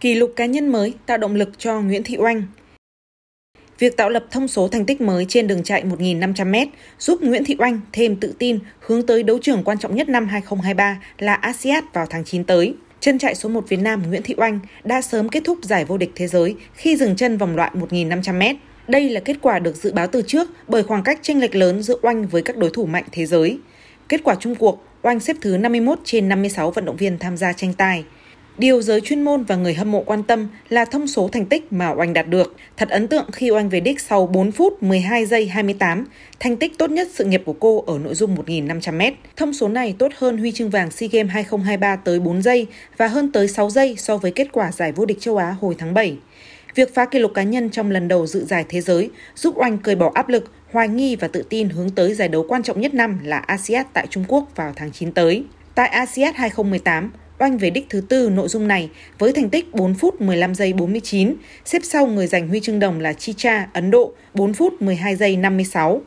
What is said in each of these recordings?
Kỷ lục cá nhân mới tạo động lực cho Nguyễn Thị Oanh. Việc tạo lập thông số thành tích mới trên đường chạy 1.500m giúp Nguyễn Thị Oanh thêm tự tin hướng tới đấu trường quan trọng nhất năm 2023 là ASEAN vào tháng 9 tới. Chân chạy số 1 Việt Nam Nguyễn Thị Oanh đã sớm kết thúc giải vô địch thế giới khi dừng chân vòng loại 1.500m. Đây là kết quả được dự báo từ trước bởi khoảng cách chênh lệch lớn giữa Oanh với các đối thủ mạnh thế giới. Kết quả chung cuộc, Oanh xếp thứ 51 trên 56 vận động viên tham gia tranh tài. Điều giới chuyên môn và người hâm mộ quan tâm là thông số thành tích mà Oanh đạt được. Thật ấn tượng khi Oanh về đích sau 4 phút 12 giây 28, thành tích tốt nhất sự nghiệp của cô ở nội dung 1.500m. Thông số này tốt hơn huy chương vàng SEA Games 2023 tới 4 giây và hơn tới 6 giây so với kết quả giải vô địch châu Á hồi tháng 7. Việc phá kỷ lục cá nhân trong lần đầu dự giải thế giới giúp Oanh cởi bỏ áp lực, hoài nghi và tự tin hướng tới giải đấu quan trọng nhất năm là ASEAN tại Trung Quốc vào tháng 9 tới. Tại ASEAN 2018, oanh về đích thứ tư nội dung này với thành tích 4 phút 15 giây 49, xếp sau người giành huy chương đồng là Chicha, Ấn Độ, 4 phút 12 giây 56.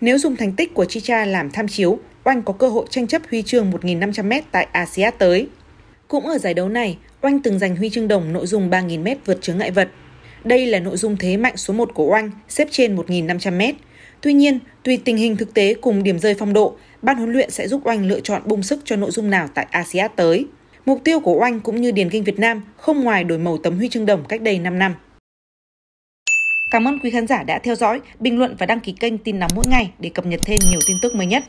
Nếu dùng thành tích của Chicha làm tham chiếu, Oanh có cơ hội tranh chấp huy chương 1.500m tại ASEAN tới. Cũng ở giải đấu này, Oanh từng giành huy chương đồng nội dung 3.000m vượt chướng ngại vật. Đây là nội dung thế mạnh số 1 của Oanh, xếp trên 1.500m. Tuy nhiên, tùy tình hình thực tế cùng điểm rơi phong độ, ban huấn luyện sẽ giúp Oanh lựa chọn bung sức cho nội dung nào tại ASEAN tới. Mục tiêu của Oanh cũng như Điền Kinh Việt Nam không ngoài đổi màu tấm huy chương đồng cách đây 5 năm. Cảm ơn quý khán giả đã theo dõi, bình luận và đăng ký kênh tin nóng mỗi ngày để cập nhật thêm nhiều tin tức mới nhất.